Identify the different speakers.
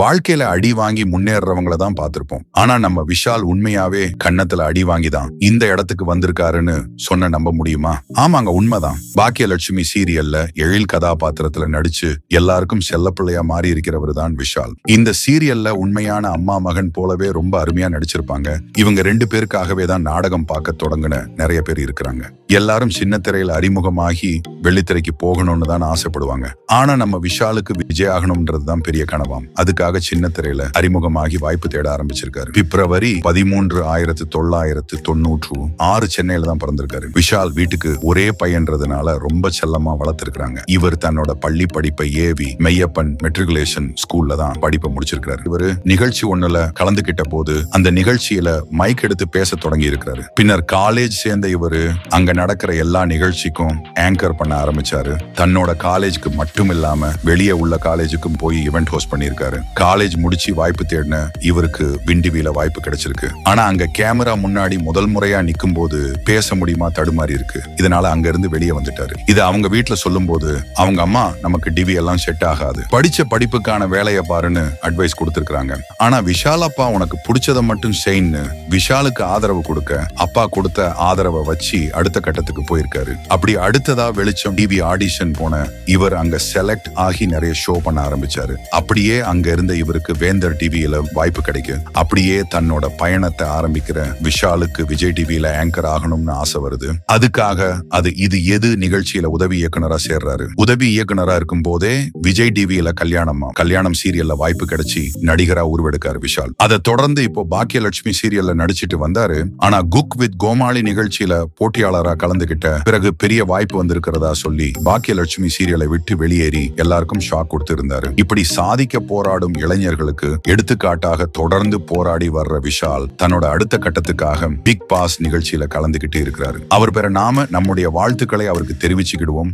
Speaker 1: வாழ்க்கையில அடி வாங்கி முன்னேறவங்களை தான் பார்த்திருப்போம் ஆனா நம்ம விஷால் உண்மையாவே கன்னத்துல அடி வாங்கி தான் இந்த இடத்துக்கு வந்திருக்காருன்னு சொன்ன நம்ப முடியுமா ஆமாங்க உண்மைதான் பாக்கியலட்சுமி சீரியல்ல எழில் கதாபாத்திரத்துல நடிச்சு எல்லாருக்கும் செல்லப்பிள்ளையா மாறி இருக்கிறவர் தான் விஷால் இந்த சீரியல்ல உண்மையான அம்மா மகன் போலவே ரொம்ப அருமையா நடிச்சிருப்பாங்க இவங்க ரெண்டு பேருக்காகவே தான் நாடகம் பார்க்க தொடங்கின நிறைய பேர் இருக்கிறாங்க எல்லாரும் சின்ன திரையில அறிமுகமாகி வெள்ளித்திரைக்கு போகணும்னு தான் ஆசைப்படுவாங்க ஆனா நம்ம விஷாலுக்கு விஜய் ஆகணும்ன்றதுதான் தான் பெரிய கனவாம் அதுக்காக சின்ன திரையில அறிமுகமாகி வாய்ப்பு தேட ஆரம்பிச்சிருக்காரு பிப்ரவரி பதிமூன்று ஆயிரத்தி தொள்ளாயிரத்து தொண்ணூற்று ஆறு சென்னையில தான் பிறந்திருக்காரு விஷால் வீட்டுக்கு ஒரே பையன்றதுனால ரொம்ப செல்லமா வளர்த்திருக்கிறாங்க இவர் தன்னோட பள்ளி படிப்பை ஏவி மெய்யப்பன் மெட்ரிகுலேஷன் ஸ்கூல்ல தான் படிப்பை முடிச்சிருக்கிறாரு இவர் நிகழ்ச்சி ஒண்ணுல கலந்துகிட்ட போது அந்த நிகழ்ச்சியில மைக் எடுத்து பேச தொடங்கி இருக்கிறாரு பின்னர் காலேஜ் சேர்ந்த இவரு அங்க நடக்கிற எல்லா நிகழ்ச்சிக்கும் ஆங்கர் பண்ண பண்ண ஆரம்பிச்சாரு தன்னோட காலேஜ்க்கு மட்டும் இல்லாம வெளியே உள்ள காலேஜுக்கும் போய் இவெண்ட் ஹோஸ்ட் பண்ணியிருக்காரு காலேஜ் முடிச்சு வாய்ப்பு தேடின இவருக்கு விண்டிவில வாய்ப்பு கிடைச்சிருக்கு ஆனா அங்க கேமரா முன்னாடி முதல் முறையா நிக்கும் போது பேச முடியுமா தடுமாறி இருக்கு இதனால அங்க இருந்து வெளியே வந்துட்டாரு இது அவங்க வீட்டுல சொல்லும் போது அவங்க அம்மா நமக்கு டிவி எல்லாம் செட் ஆகாது படிச்ச படிப்புக்கான வேலையை பாருன்னு அட்வைஸ் கொடுத்திருக்காங்க ஆனா விஷால் அப்பா உனக்கு பிடிச்சதை மட்டும் செய்ன்னு விஷாலுக்கு ஆதரவு கொடுக்க அப்பா கொடுத்த ஆதரவை வச்சு அடுத்த கட்டத்துக்கு போயிருக்காரு அப்படி அடுத்ததா வெளிச்ச வருஷம் டிவி ஆடிஷன் போன இவர் அங்க செலக்ட் ஆகி நிறைய ஷோ பண்ண ஆரம்பிச்சாரு அப்படியே அங்க இருந்த இவருக்கு வேந்தர் டிவியில வாய்ப்பு கிடைக்கும் அப்படியே தன்னோட பயணத்தை ஆரம்பிக்கிற விஷாலுக்கு விஜய் டிவியில ஆங்கர் ஆகணும்னு ஆசை வருது அதுக்காக அது இது எது நிகழ்ச்சியில உதவி இயக்குனரா சேர்றாரு உதவி இயக்குனரா இருக்கும் போதே விஜய் டிவியில கல்யாணமா கல்யாணம் சீரியல்ல வாய்ப்பு கிடைச்சி நடிகரா உருவெடுக்காரு விஷால் அதை தொடர்ந்து இப்போ பாக்கியலட்சுமி சீரியல்ல நடிச்சிட்டு வந்தாரு ஆனா குக் வித் கோமாளி நிகழ்ச்சியில போட்டியாளரா கலந்துகிட்ட பிறகு பெரிய வாய்ப்பு வந்திருக்கிறதா சொல்லி பாக்கியலட்சுமி சீரியலை விட்டு வெளியேறி எல்லாருக்கும் ஷாக் கொடுத்திருந்தாரு இப்படி சாதிக்க போராடும் இளைஞர்களுக்கு எடுத்துக்காட்டாக தொடர்ந்து போராடி வர்ற விஷால் தன்னோட அடுத்த கட்டத்துக்காக பிக் பாஸ் நிகழ்ச்சியில கலந்துகிட்டு இருக்கிறாரு அவர் பெற நாம நம்முடைய வாழ்த்துக்களை அவருக்கு தெரிவிச்சுக்கிடுவோம்